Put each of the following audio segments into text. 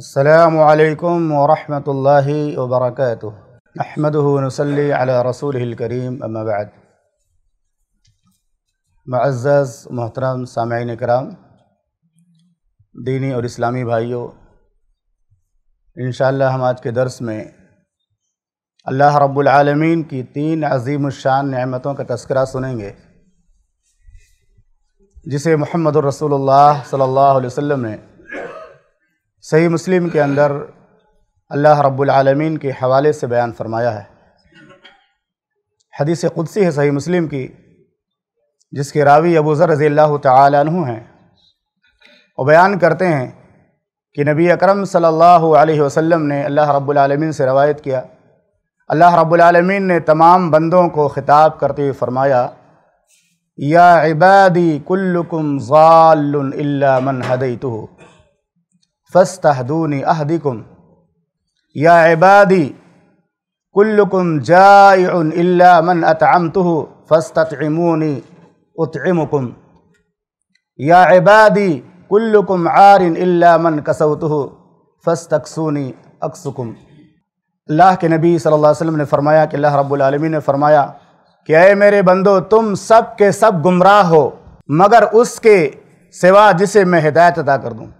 अल्लाम वरहमल वबरक अहमदनसली रसूलकरीम अम्माबाद मज़्ज़ मोहतरम सामीन कराम दीनी और इस्लामी भाइयों इन हम आज के दर्स में अल्लाह रब्बुल रबालमीन की तीन अजीम शान नमतों का तस्करा सुनेंगे जिसे मोहम्मद रसूलुल्लाह सल्लल्लाहु अलैहि वसल्लम ने सही मुस्लिम के अंदर अल्लाह रब्बुलआलमीन के हवाले से बयान फरमाया है हदीस क़ुदसी है सही मुस्लिम की जिसके रावी अबू ज़र रज़ी अल्लाह तु हैं और बयान करते हैं कि नबी अकरम सल्लल्लाहु अलैहि वसल्लम ने अल्लाह रब्बुलआलमीन से रवायत किया अल्लाह रब्बुलआलमीन ने तमाम बंदों को ख़िताब करते हुए फ़रमाया या इबादी कुल्लुकुम इल्ला मन हदई फ़स्तूनी अहदिकुम या इबादी कुल्लुकुम जा मन अतम तुह फ़स्तमूनी या इबादी कुल्लुकुम आरिन इल्ला मन कसवतुह फ़स्तकसूनी अक्सुकुम अल्लाह के नबी सल्लल्लाहु अलैहि वसल्लम ने फ़रमाया कि अल्लाह रब्बुल आलमीन ने फ़रमाया कि अय मेरे बंदो तुम सब के सब गुमराह हो मगर उसके सिवा जिसे मैं हिदायत अदा कर दूँ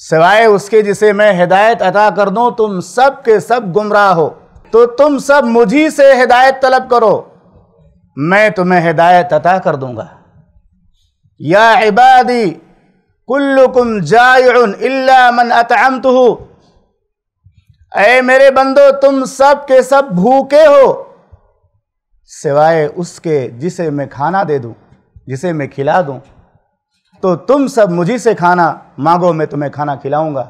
सिवाय उसके जिसे मैं हिदायत अता कर दूँ तुम सब के सब गुमराह हो तो तुम सब मुझी से हिदायत तलब करो मैं तुम्हें हिदायत अता कर दूंगा या इबादी कुल्लुकुम जायुन इल्ला मन अतम मेरे बंदो तुम सब के सब भूखे हो सिवाय उसके जिसे मैं खाना दे दूं जिसे मैं खिला दूं तो तुम सब मुझी से खाना मांगो मैं तुम्हें खाना खिलाऊंगा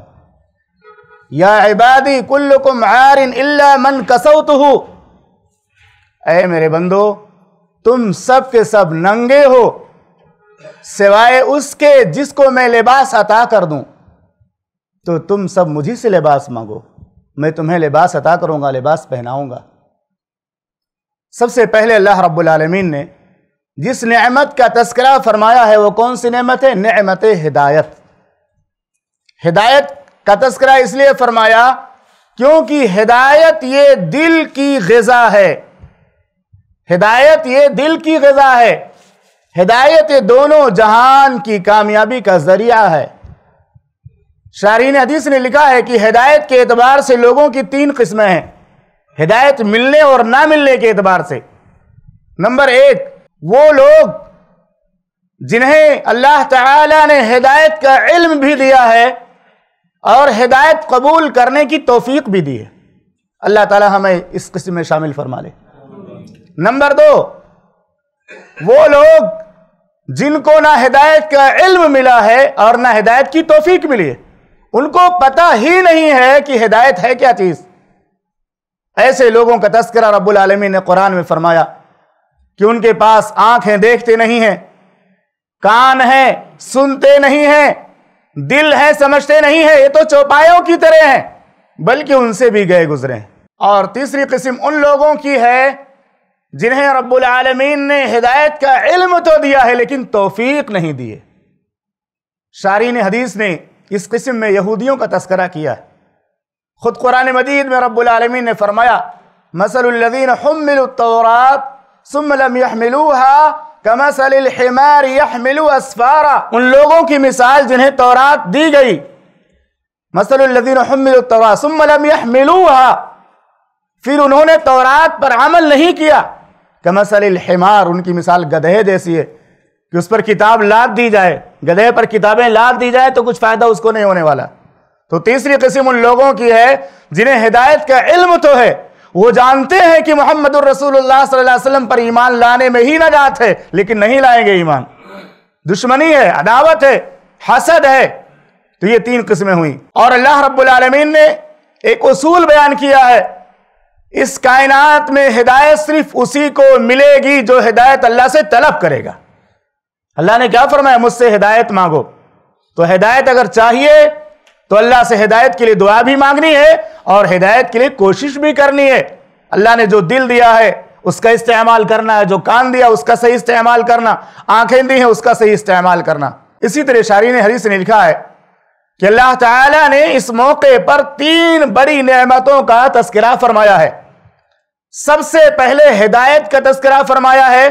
या इबादी कुल्लुकुम आरिन इल्ला मन कसौत हो ऐ मेरे बंदो तुम सब के सब नंगे हो सिवाय उसके जिसको मैं लिबास अता कर दूं तो तुम सब मुझी से लिबास मांगो मैं तुम्हें लिबास अता करूंगा लिबास पहनाऊंगा सबसे पहले अल्लाह रब्बुल आलमीन ने जिस नमत का तस्करा फरमाया है वो कौन सी नमत है नमत हिदायत हिदायत का तस्करा इसलिए फरमाया क्योंकि हिदायत ये दिल की गजा है हिदायत ये दिल की गजा है हिदायत ये दोनों जहान की कामयाबी का जरिया है शारीन हदीस ने लिखा है कि हिदायत के एतबार से लोगों की तीन किस्में हैं हिदायत मिलने और ना मिलने के एतबार से नंबर एक वो लोग जिन्हें अल्लाह ताला ने हिदायत का इल्म भी दिया है और हिदायत कबूल करने की तोफीक भी दी है अल्लाह ताला हमें इस किस्म में शामिल फरमा ले नंबर दो वो लोग जिनको ना हिदायत का इल्म मिला है और ना हिदायत की तोफीक मिली है उनको पता ही नहीं है कि हिदायत है क्या चीज़ ऐसे लोगों का तस्करा रब्बुल आलमी ने कुरान में फरमाया कि उनके पास आंखें देखते नहीं हैं कान है सुनते नहीं हैं दिल है समझते नहीं है ये तो चौपायों की तरह हैं बल्कि उनसे भी गए गुजरे और तीसरी किस्म उन लोगों की है जिन्हें रब्बुल आलमीन ने हिदायत का इल्म तो दिया है लेकिन तोफीक नहीं दिए शारीन हदीस ने इस किस्म में यहूदियों का तस्करा किया खुद कुरान मजीद में रब्बुल आलमीन ने फरमाया मसलदीन हमतौरात सुम लम यहमिलूहा कमसल हिमार यहमिलू असफारा उन लोगों की मिसाल जिन्हें तौरात दी गई मसलदीनतरा सुम लम यहमिलूहा फिर उन्होंने तौरात पर अमल नहीं किया कमसल हिमार उनकी मिसाल गधे जैसी है कि उस पर किताब लाद दी जाए गधे पर किताबें लाद दी जाए तो कुछ फ़ायदा उसको नहीं होने वाला तो तीसरी कस्म उन लोगों की है जिन्हें हिदायत का इल्म तो है वो जानते हैं कि मोहम्मद रसूलुल्लाह वसल्लम पर ईमान लाने में ही नजात है लेकिन नहीं लाएंगे ईमान दुश्मनी है अदावत है हसद है तो ये तीन किस्में हुई और अल्लाह रबीन ने एक उसूल बयान किया है इस कायनात में हिदायत सिर्फ उसी को मिलेगी जो हिदायत अल्लाह से तलब करेगा अल्लाह ने क्या फरमाया मुझसे हिदायत मांगो तो हिदायत अगर चाहिए तो अल्लाह से हिदायत के लिए दुआ भी मांगनी है और हिदायत के लिए कोशिश भी करनी है अल्लाह ने जो दिल दिया है उसका इस्तेमाल करना है जो कान दिया उसका सही इस्तेमाल करना आंखें दी हैं उसका सही इस्तेमाल करना इसी तरह शारी ने हरी से लिखा है कि अल्लाह ताला ने इस मौके पर तीन बड़ी नेमतों का तस्करा फरमाया है सबसे पहले हिदायत का तस्करा फरमाया है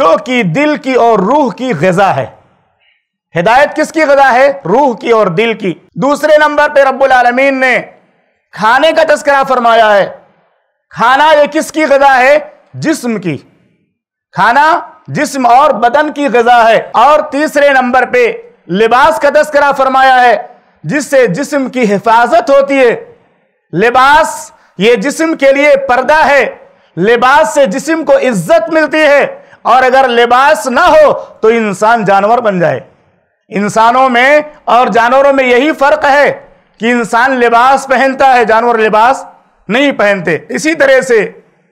जो कि दिल की और रूह की गजा है हिदायत किसकी गजा है रूह की और दिल की दूसरे नंबर पर रब्बुल आलमीन ने खाने का तस्करा फरमाया है खाना ये किसकी गजा है जिस्म की खाना जिस्म और बदन की गजा है और तीसरे नंबर पे लिबास का तस्करा फरमाया है जिससे जिस्म की हिफाजत होती है लिबास ये जिस्म के लिए पर्दा है लिबास से जिस्म को इज्जत मिलती है और अगर लिबास ना हो तो इंसान जानवर बन जाए इंसानों में और जानवरों में यही फर्क है कि इंसान लिबास पहनता है जानवर लिबास नहीं पहनते इसी तरह से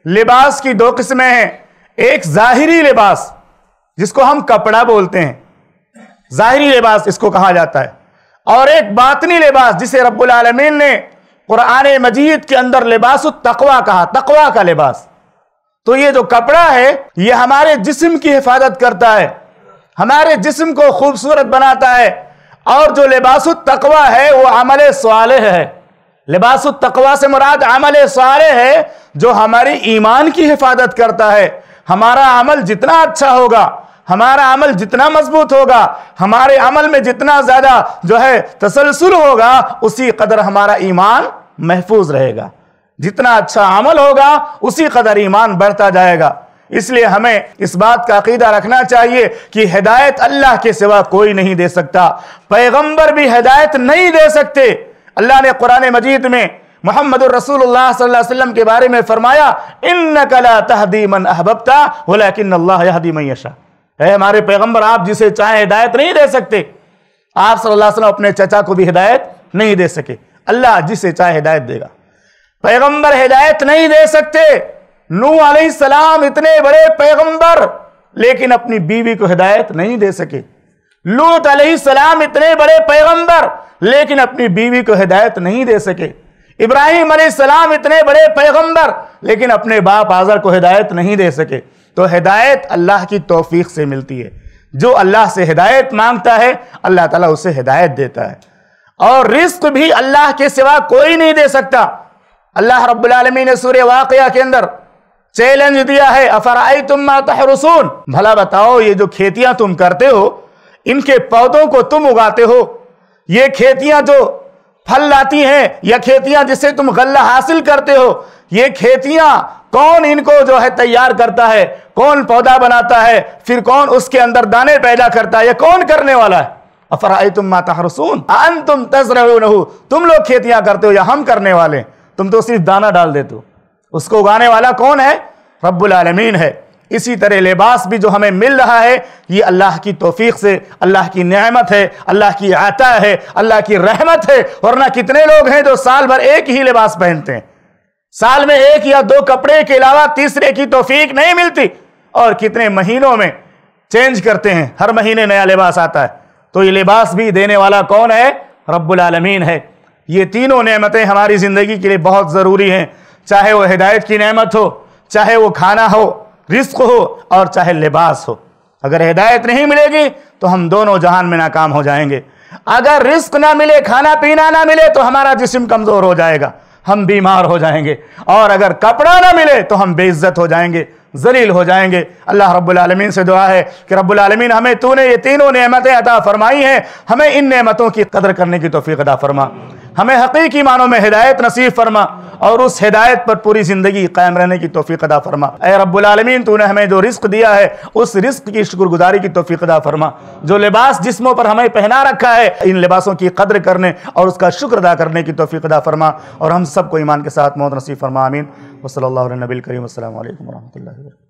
लिबास की दो किस्में हैं एक जाहिरी लिबास जिसको हम कपड़ा बोलते हैं जाहिरी लिबास इसको कहा जाता है और एक बातनी लिबास जिसे रब्बुल आलमीन ने कुरान मजीद के अंदर लिबास तकवा कहा तकवा का लिबास तो ये जो कपड़ा है ये हमारे जिस्म की हिफाजत करता है हमारे जिस्म को खूबसूरत बनाता है और जो लिबास तकवा है वो अमल साल है लिबास तकवा से मुराद अमल साल है जो हमारी ईमान की हिफाजत करता है हमारा अमल जितना अच्छा होगा हमारा अमल जितना मजबूत होगा हमारे अमल में जितना ज़्यादा जो है तसलसल होगा उसी कदर हमारा ईमान महफूज रहेगा जितना अच्छा अमल होगा उसी कदर ईमान बढ़ता जाएगा इसलिए हमें इस बात का अकीदा रखना चाहिए कि हिदायत अल्लाह के सिवा कोई नहीं दे सकता पैगंबर भी हिदायत नहीं दे सकते अल्लाह ने कुरान मजीद में मोहम्मद रसूलुल्लाह सल्लल्लाहु अलैहि वसल्लम के बारे में फरमाया इन कला तहदी मन अहबता वलाकिन अल्लाहदी मैशा है हमारे पैगंबर आप जिसे चाहे हिदायत नहीं दे सकते आप सल्लल्लाहु अलैहि वसल्लम अपने चचा को भी हिदायत नहीं दे सके अल्लाह जिसे चाहे हिदायत देगा पैगंबर हिदायत नहीं दे सकते नू सलाम इतने बड़े पैगंबर लेकिन अपनी बीवी को हिदायत नहीं दे सके लूत सलाम इतने बड़े पैगंबर लेकिन अपनी बीवी को हिदायत नहीं दे सके इब्राहिम सलाम इतने बड़े पैगंबर लेकिन अपने बाप आज़र को हिदायत नहीं दे सके तो हिदायत अल्लाह की तोफीक से मिलती है जो अल्लाह से हिदायत मांगता है अल्लाह ताला उसे हिदायत देता है और रिस्क भी अल्लाह के सिवा कोई नहीं दे सकता अल्लाह रब्बुल रबालमी ने सूर्य वाकया के अंदर चैलेंज दिया है अफराई तुम माता रसून भला बताओ ये जो खेतियां तुम करते हो इनके पौधों को तुम उगाते हो ये खेतियां जो फल लाती हैं या खेतियां जिससे तुम गल्ला हासिल करते हो ये खेतियां कौन इनको जो है तैयार करता है कौन पौधा बनाता है फिर कौन उसके अंदर दाने पैदा करता है या कौन करने वाला है अफराई तुम माता रसून अन तुम तस रहे तुम लोग खेतियां करते हो या हम करने वाले तुम तो सिर्फ दाना डाल देते हो उसको उगाने वाला कौन है रब्बुल आलमीन है इसी तरह लिबास भी जो हमें मिल रहा है ये अल्लाह की तोफ़ी से अल्लाह की न्यामत है अल्लाह की आता है अल्लाह की रहमत है वरना कितने लोग हैं जो साल भर एक ही लिबास पहनते हैं साल में एक या दो कपड़े के अलावा तीसरे की तोफ़ी नहीं मिलती और कितने महीनों में चेंज करते हैं हर महीने नया लिबास आता है तो ये लिबास भी देने वाला कौन है रब्बुल आलमीन है ये तीनों नेमतें हमारी ज़िंदगी के लिए बहुत ज़रूरी हैं चाहे वो हिदायत की नेमत हो चाहे वो खाना हो रिस्क हो और चाहे लिबास हो अगर हिदायत नहीं मिलेगी तो हम दोनों जहान में नाकाम हो जाएंगे अगर रिस्क ना मिले खाना पीना ना मिले तो हमारा जिसम कमज़ोर हो जाएगा हम बीमार हो जाएंगे और अगर कपड़ा ना मिले तो हम बेइज्जत हो जाएंगे जलील हो जाएंगे अल्लाह रब्लमीन से दुआ है कि रब्लमीन हमें तूने ये तीनों नेमतें अदा फरमाई हैं हमें इन नेमतों की कदर करने की तोफ़ी अदा फरमा हमें हकीकी मानों में हिदायत नसीब फरमा और उस हिदायत पर पूरी ज़िंदगी कायम रहने की तोफ़ी अदा फरमा ए रब्बुलमीन तूने हमें जो रिस्क दिया है उस रिस्क की शुक्रगुजारी की तोफ़ी अदा फरमा जो लिबास जिसमों पर हमें पहना रखा है इन लिबासों की कदर करने और उसका शुक्र अदा करने की तोफ़ी अदा फरमा और हम सबको ईमान के साथ मौत नसीब फरमा आमीन वसल नबी करीम असल वरहमल